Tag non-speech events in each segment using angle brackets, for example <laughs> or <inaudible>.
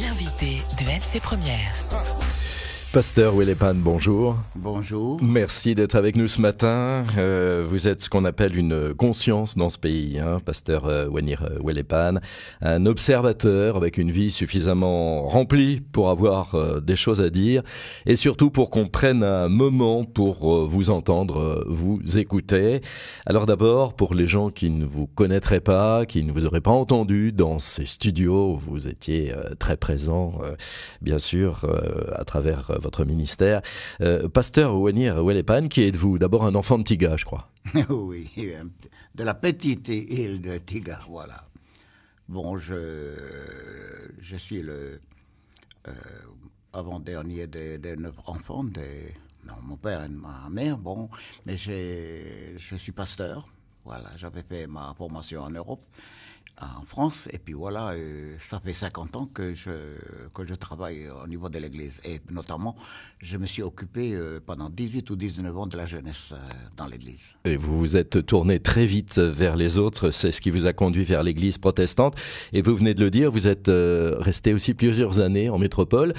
l'invité de ses premières. Pasteur Willepan, bonjour. Bonjour. Merci d'être avec nous ce matin. Euh, vous êtes ce qu'on appelle une conscience dans ce pays, hein, Pasteur euh, euh un observateur avec une vie suffisamment remplie pour avoir euh, des choses à dire et surtout pour qu'on prenne un moment pour vous entendre, vous écouter. Alors d'abord, pour les gens qui ne vous connaîtraient pas, qui ne vous auraient pas entendu dans ces studios, vous étiez très présent, bien sûr, à travers votre ministère. Euh, pasteur Wenir Welepan, qui êtes-vous D'abord un enfant de Tiga, je crois. <laughs> oui, de la petite île de Tiga, voilà. Bon, je, je suis le euh, avant-dernier des, neuf enfants. non, mon père et ma mère, bon, mais je suis pasteur. Voilà, j'avais fait ma formation en Europe en France. Et puis voilà, euh, ça fait 50 ans que je, que je travaille au niveau de l'Église. Et notamment, je me suis occupé euh, pendant 18 ou 19 ans de la jeunesse euh, dans l'Église. Et vous vous êtes tourné très vite vers les autres. C'est ce qui vous a conduit vers l'Église protestante. Et vous venez de le dire, vous êtes resté aussi plusieurs années en métropole.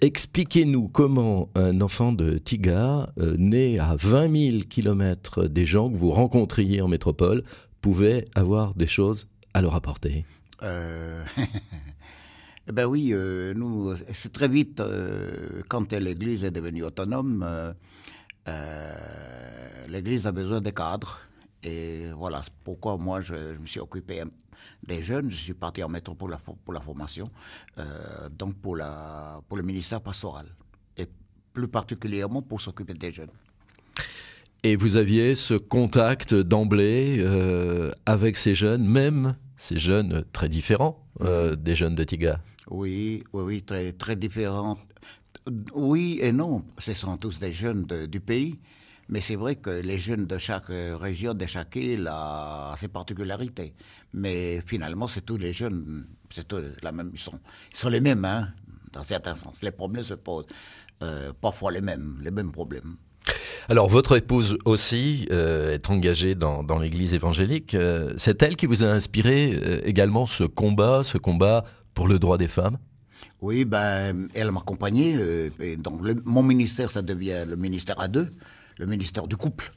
Expliquez-nous comment un enfant de Tiga, né à 20 000 kilomètres des gens que vous rencontriez en métropole, pouvait avoir des choses à leur apporter euh... <laughs> Ben oui, euh, nous, c'est très vite, euh, quand l'Église est devenue autonome, euh, l'Église a besoin de cadres. Et voilà pourquoi moi, je, me suis occupé des jeunes. Je suis parti en métro pour la, pour la formation, donc pour, la, pour le ministère pastoral, et plus particulièrement pour s'occuper des jeunes. Et vous aviez ce contact d'emblée avec ces jeunes, même ces jeunes très différents mm. euh, des jeunes de Tiga. Oui, oui, oui, très, très différents. Oui et non, ce sont tous des jeunes du pays, mais c'est vrai que les jeunes de chaque euh, région, de chaque île, ont ses particularités. Mais finalement, c'est tous les jeunes, c'est tous la même, ils sont, ils sont les mêmes, hein, dans certains sens. Les problèmes se posent euh, parfois les mêmes, les mêmes problèmes. Alors, votre épouse aussi euh, est engagée dans, l'Église évangélique. Euh, c'est elle qui vous a inspiré euh, également ce combat, ce combat pour le droit des femmes Oui, ben, elle m'a accompagné. donc, mon ministère, ça devient le ministère à deux, le ministère du couple.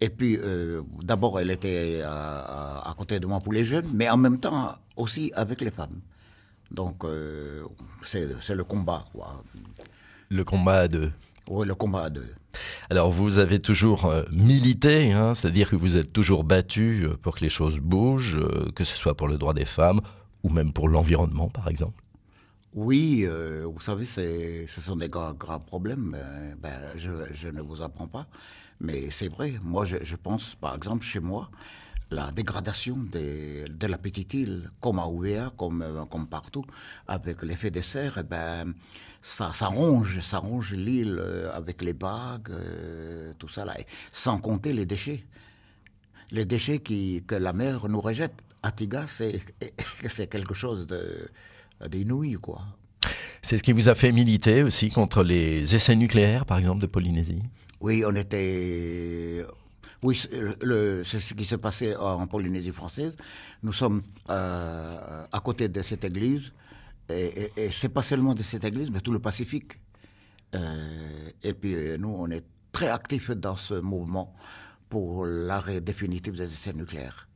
Et puis, d'abord, elle était à, à, côté de moi pour les jeunes, mais en même temps aussi avec les femmes. Donc, c'est le combat. Quoi. Le combat à deux oui, le combat à deux. Alors vous avez toujours euh, milité, hein, c'est-à-dire que vous êtes toujours battu euh, pour que les choses bougent, euh, que ce soit pour le droit des femmes ou même pour l'environnement par exemple. Oui, vous savez, ce sont des grands problèmes. Ben, je, ne vous apprends pas, mais c'est vrai. Moi, je, pense, par exemple, chez moi, la dégradation de la petite île, comme à Ouéa, comme, comme partout, avec l'effet des serres, eh ben, ça, ça ronge, ça ronge l'île euh, avec les bagues, euh, tout ça là, sans compter les déchets, les déchets qui, que la mer nous rejette. Atiga, c'est <laughs> quelque chose d'inouï, quoi. C'est ce qui vous a fait militer aussi contre les essais nucléaires, par exemple, de Polynésie Oui, on était. Oui, c'est ce qui s'est passé en Polynésie française. Nous sommes euh, à côté de cette église. Et, et, et c'est pas seulement de cette église, mais tout le Pacifique. Euh, et puis euh, nous, on est très actifs dans ce mouvement pour l'arrêt définitif des essais nucléaires.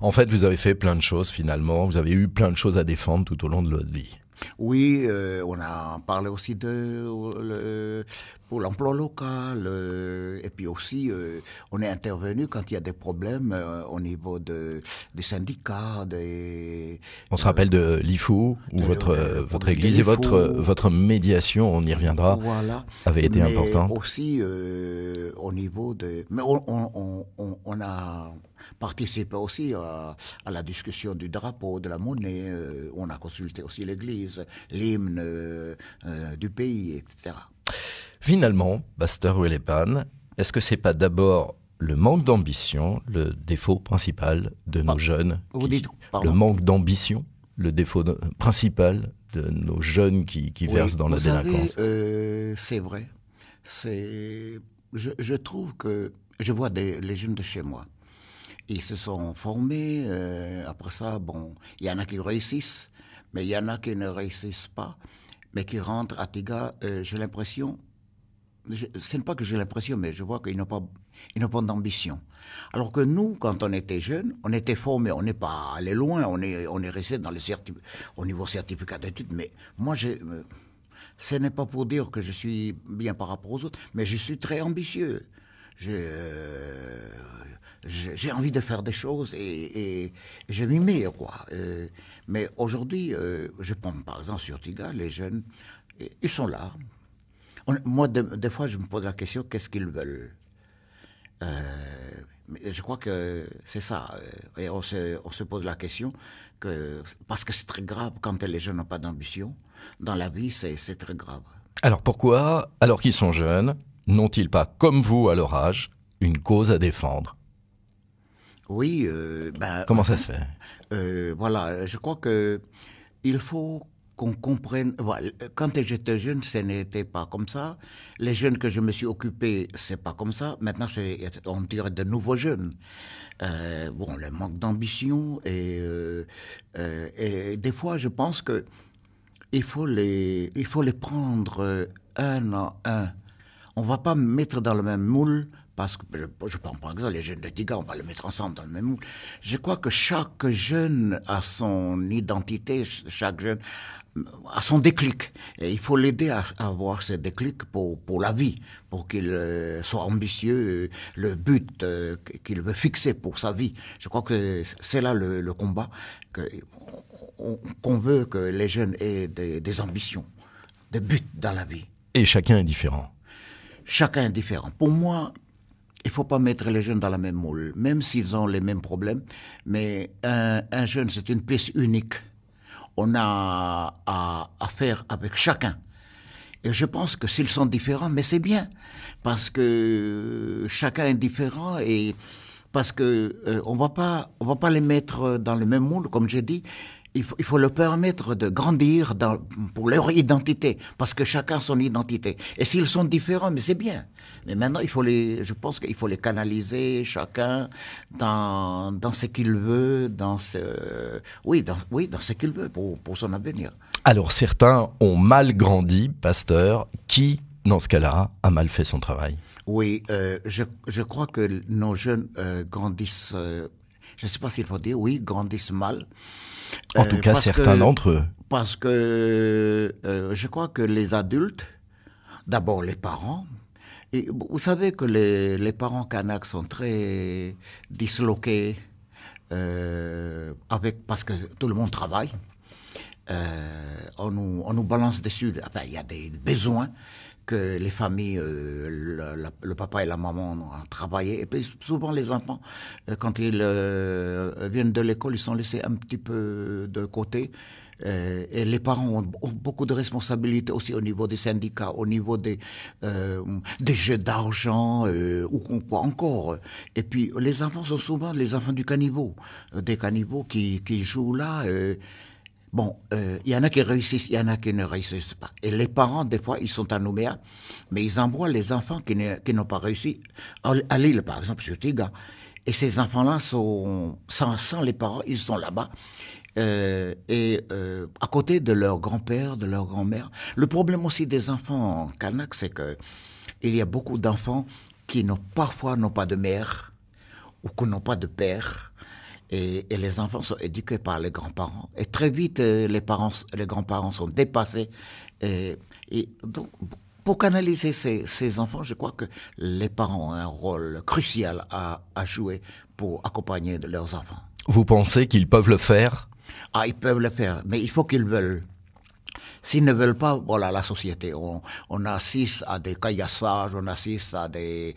En fait, vous avez fait plein de choses finalement, vous avez eu plein de choses à défendre tout au long de votre vie. Oui, euh, on a parlé aussi de euh, euh, pour l'emploi local et puis aussi on est intervenu quand il y a des problèmes au niveau de, des syndicats. on se rappelle de l'IFU ou votre votre église et votre votre médiation, on y reviendra, voilà. avait été mais Aussi au niveau de, mais on, on, on a participé aussi à, la discussion du drapeau, de la monnaie. Euh, on a consulté aussi l'Église, l'hymne euh, euh, du pays, etc. Finalement, Pasteur Willepan, est-ce que c'est pas d'abord le manque d'ambition, le défaut principal de nos ah, jeunes Le manque d'ambition, le défaut principal de nos jeunes qui, qui versent dans la délinquance C'est vrai. Je, je trouve que je vois des, les jeunes de chez moi ils se sont formés. Euh, après ça, bon, il y en a qui réussissent, mais il y en a qui ne réussissent pas, mais qui rentrent à Tiga. Euh, j'ai l'impression, ce n'est pas que j'ai l'impression, mais je vois qu'ils n'ont pas, ils n'ont pas d'ambition. Alors que nous, quand on était jeunes, on était formés, on n'est pas allé loin, on est, on est resté dans les au niveau certificat d'études. Mais moi, euh, ce n'est pas pour dire que je suis bien par rapport aux autres, mais je suis très ambitieux. Je, j'ai envie de faire des choses et, je m'y mets, quoi. Euh, mais aujourd'hui, euh, je pense par exemple sur Tiga, les jeunes, ils sont là. moi, des fois, je me pose la question, qu'est-ce qu'ils veulent euh, je crois que c'est ça. Et on se, pose la question que, parce que c'est très grave quand les jeunes n'ont pas d'ambition. Dans la vie, c'est très grave. Alors pourquoi, alors qu'ils sont jeunes, n'ont-ils pas, comme vous à leur âge, une cause à défendre oui. Euh, ben, Comment ça se fait <laughs> euh, Voilà, je crois que il faut qu'on comprenne. Voilà, quand j'étais jeune, ce n'était pas comme ça. Les jeunes que je me suis occupé, c'est pas comme ça. Maintenant, c'est on dirait de nouveaux jeunes. Euh, bon, le manque d'ambition et, euh, euh, et, des fois, je pense que il faut les il faut les prendre un à un. On va pas mettre dans le même moule parce que je, je prends par exemple les jeunes de Tiga, on va le mettre ensemble dans le même moule. Je crois que chaque jeune a son identité, chaque jeune a son déclic. Et il faut l'aider à, avoir ce déclic pour, pour la vie, pour qu'il euh, soit ambitieux, euh, le but euh, qu'il veut fixer pour sa vie. Je crois que c'est là le, combat, qu'on veut que les jeunes aient des, des ambitions, des buts dans la vie. Et chacun est différent. Chacun est différent. Pour moi, il faut pas mettre les jeunes dans la même moule, même s'ils ont les mêmes problèmes. Mais un, jeune, c'est une pièce unique. On a à, faire avec chacun. Et je pense que s'ils sont différents, mais c'est bien, parce que chacun est différent et parce que euh, on va pas on va pas les mettre dans le même moule, comme j'ai dit il faut, il leur permettre de grandir pour leur identité, parce que chacun a son identité. Et s'ils sont différents, mais c'est bien. Mais maintenant, il faut les, je pense qu'il faut les canaliser chacun dans, dans ce qu'il veut, dans ce, oui, dans, oui, dans ce qu'il veut pour, pour son avenir. Alors certains ont mal grandi, Pasteur. Qui, dans ce cas-là, a mal fait son travail Oui, euh, je, crois que nos jeunes euh, grandissent. Euh, je ne sais pas s'il faut dire, oui, grandissent mal. En tout euh, cas, certains d'entre eux. Parce que euh, je crois que les adultes, d'abord les parents, et vous savez que les, les, parents kanaks sont très disloqués euh, avec, parce que tout le monde travaille. on, nous, on, nous, balance dessus. il y a des besoins que les familles, euh, le, papa et la maman ont travaillé. Et puis souvent les enfants, euh, quand ils euh, viennent de l'école, ils sont laissés un petit peu de côté. et les parents ont, beaucoup de responsabilités aussi au niveau des syndicats, au niveau des, des jeux d'argent ou quoi encore. Et puis les enfants sont souvent les enfants du caniveau, des caniveaux qui, qui jouent là. Bon, il euh, y en a qui réussissent, il y en a qui ne réussissent pas. Et les parents, des fois, ils sont à Nouméa, mais ils envoient les enfants qui, n'ont pas réussi à Lille, par exemple, sur Tiga. Et ces enfants-là sont, sans, sans les parents, ils sont là-bas. Euh, et euh, à côté de leur grand-père, de leur grand-mère. Le problème aussi des enfants en Kanak, c'est que il y a beaucoup d'enfants qui n'ont parfois n'ont pas de mère ou qui n'ont pas de père et, et, les enfants sont éduqués par les grands-parents. Et très vite, euh, les, parents, les grands-parents sont dépassés. Et, et, donc, pour canaliser ces, ces, enfants, je crois que les parents ont un rôle crucial à, à jouer pour accompagner leurs enfants. Vous pensez qu'ils peuvent le faire Ah, ils peuvent le faire, mais il faut qu'ils veulent. S'ils ne veulent pas, voilà la société. On, on assiste à des caillassages, on assiste à des,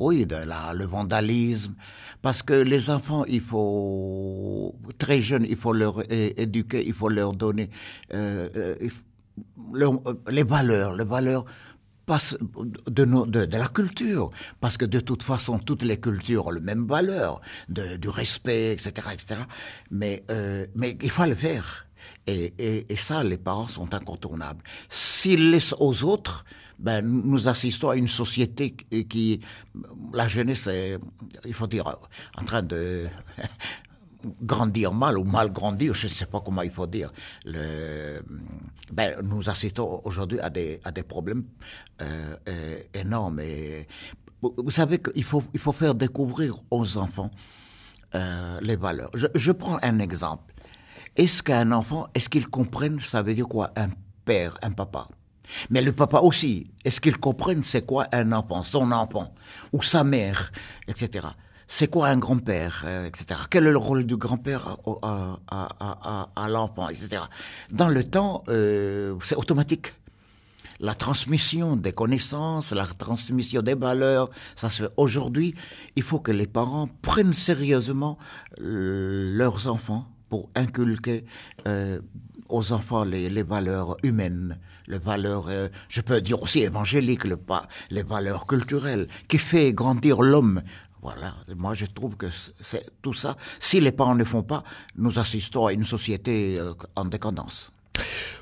oui, de la, le vandalisme. Parce que les enfants, il faut, très jeunes, il faut leur éduquer, il faut leur donner euh, euh, euh, les valeurs, les valeurs de, nos, de, de, la culture, parce que de toute façon, toutes les cultures ont les même valeur, de, du respect, etc., etc. Mais, mais il faut le faire. Et, ça, les parents sont incontournables. S'ils laissent aux autres, ben, nous assistons à une société qui, la jeunesse est, il faut dire, en train de <laughs> grandir mal ou mal grandir, je ne sais pas comment il faut dire. ben, nous assistons aujourd'hui à des, à des problèmes euh, euh, énormes. Et, vous savez qu'il faut, il faut faire découvrir aux enfants euh, les valeurs. je prends un exemple. Est-ce qu'un enfant, est-ce qu'il comprenne, ça veut dire quoi Un père, un papa. Mais le papa aussi, est-ce qu'il comprenne c'est quoi un enfant, son enfant, ou sa mère, etc. C'est quoi un grand-père, euh, etc. Quel est le rôle du grand-père à, l'enfant, etc. Dans le temps, euh, c'est automatique la transmission des connaissances, la transmission des valeurs, ça se fait aujourd'hui. Il faut que les parents prennent sérieusement euh, leurs enfants pour inculquer euh, aux enfants les, valeurs humaines, les valeurs, euh, je peux dire aussi évangéliques, le, les valeurs culturelles, qui fait grandir l'homme. Voilà, moi je trouve que c'est tout ça. Si les parents ne font pas, nous assistons à une société euh, en décadence.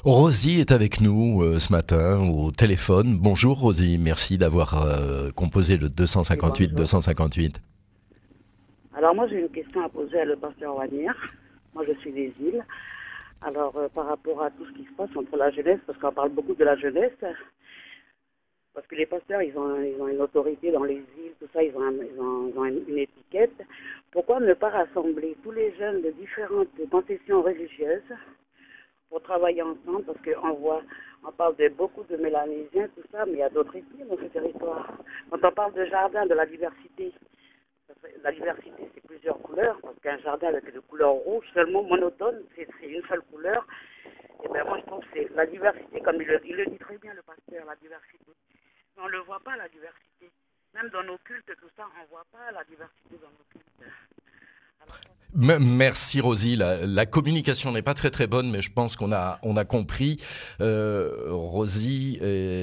Rosie est avec nous ce matin au téléphone. Bonjour Rosie, merci d'avoir composé le 258 258. Alors moi j'ai une question à poser à le pasteur Wanier. Moi, je suis des îles. Alors, euh, par rapport à tout ce qui se passe entre la jeunesse, parce qu'on parle beaucoup de la jeunesse, parce que les pasteurs, ils ont, une autorité dans les îles, tout ça, ils ont, une, étiquette. Pourquoi ne pas rassembler tous les jeunes de différentes confessions religieuses pour travailler ensemble Parce qu'on voit, on parle de beaucoup de Mélanésiens, tout ça, mais il y a d'autres îles dans ce territoire. Quand on parle de jardin, de la diversité, la diversité, c'est plusieurs couleurs, parce qu'un jardin avec des couleurs rouges, seulement monotone, c'est une seule couleur. Et bien moi, je pense que c'est la diversité, comme il le, il le, dit très bien, le pasteur, la diversité. on ne le voit pas, la diversité. Même dans nos cultes, tout ça, on ne voit pas la diversité dans nos cultes. Merci Rosie. La, communication n'est pas très très bonne, mais je pense qu'on a on a compris. Euh, Rosie,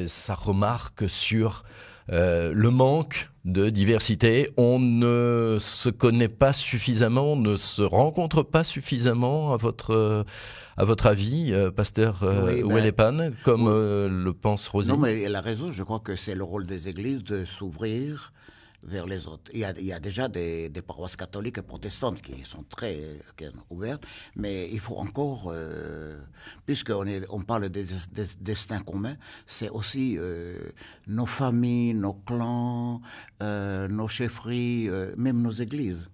sa remarque sur euh, le manque de diversité. On ne se connaît pas suffisamment, on ne se rencontre pas suffisamment à votre euh, avis, euh, Pasteur euh, ben, comme le pense Rosine Non, mais elle a raison. Je crois que c'est le rôle des églises de s'ouvrir vers les autres. Il y a, déjà des, paroisses catholiques et protestantes qui sont très ouvertes, mais il faut encore, euh, puisqu'on on parle des, destins communs, c'est aussi euh, nos familles, nos clans, euh, nos chefferies, même nos églises.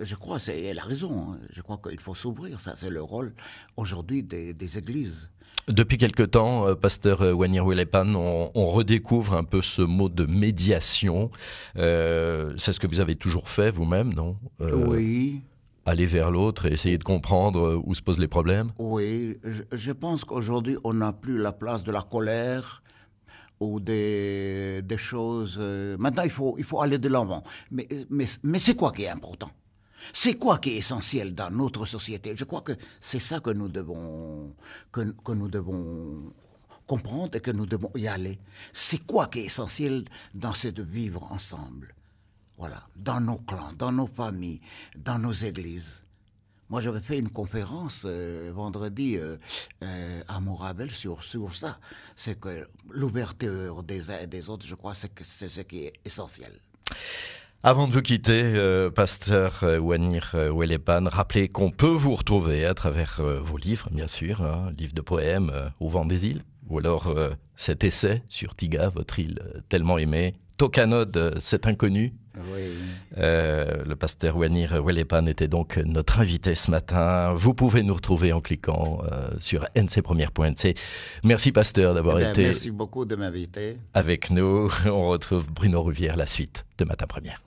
Je crois, c'est, la raison, hein. je crois qu'il faut s'ouvrir, ça c'est le rôle aujourd'hui des églises. Depuis quelque temps, euh, pasteur euh, Wanir Willepan, on, redécouvre un peu ce mot de médiation. Euh, c'est ce que vous avez toujours fait vous-même, non Oui. Aller vers l'autre et essayer de comprendre où se posent les problèmes Oui, je, pense qu'aujourd'hui, on n'a plus la place de la colère ou des, choses. Maintenant, il faut, il faut aller de l'avant. Mais, mais c'est quoi qui est important c'est quoi qui est essentiel dans notre société Je crois que c'est ça que nous devons, que, nous devons comprendre et que nous devons y aller. C'est quoi qui est essentiel dans ce de vivre ensemble Voilà, dans nos clans, dans nos familles, dans nos églises. Moi, j'avais fait une conférence euh, vendredi euh, euh, à Morabel sur, sur ça. C'est que l'ouverture des uns et des autres, je crois, que c'est ce qui est essentiel. Avant de vous quitter, euh, pasteur euh, Wanir euh, Welepan, rappelez qu'on peut vous retrouver à travers vos livres, bien sûr, hein, Livre de poèmes au vent des îles, ou alors cet essai sur Tiga, votre île tellement aimée, Tokanod, cet inconnu. Ah oui. le pasteur Wanir Welepan était donc notre invité ce matin. Vous pouvez nous retrouver en cliquant sur ncpremière.nc. Merci pasteur d'avoir eh ben, été. Merci beaucoup de m'inviter. Avec nous, <laughs> on retrouve Bruno Rivière la suite de Matin Première.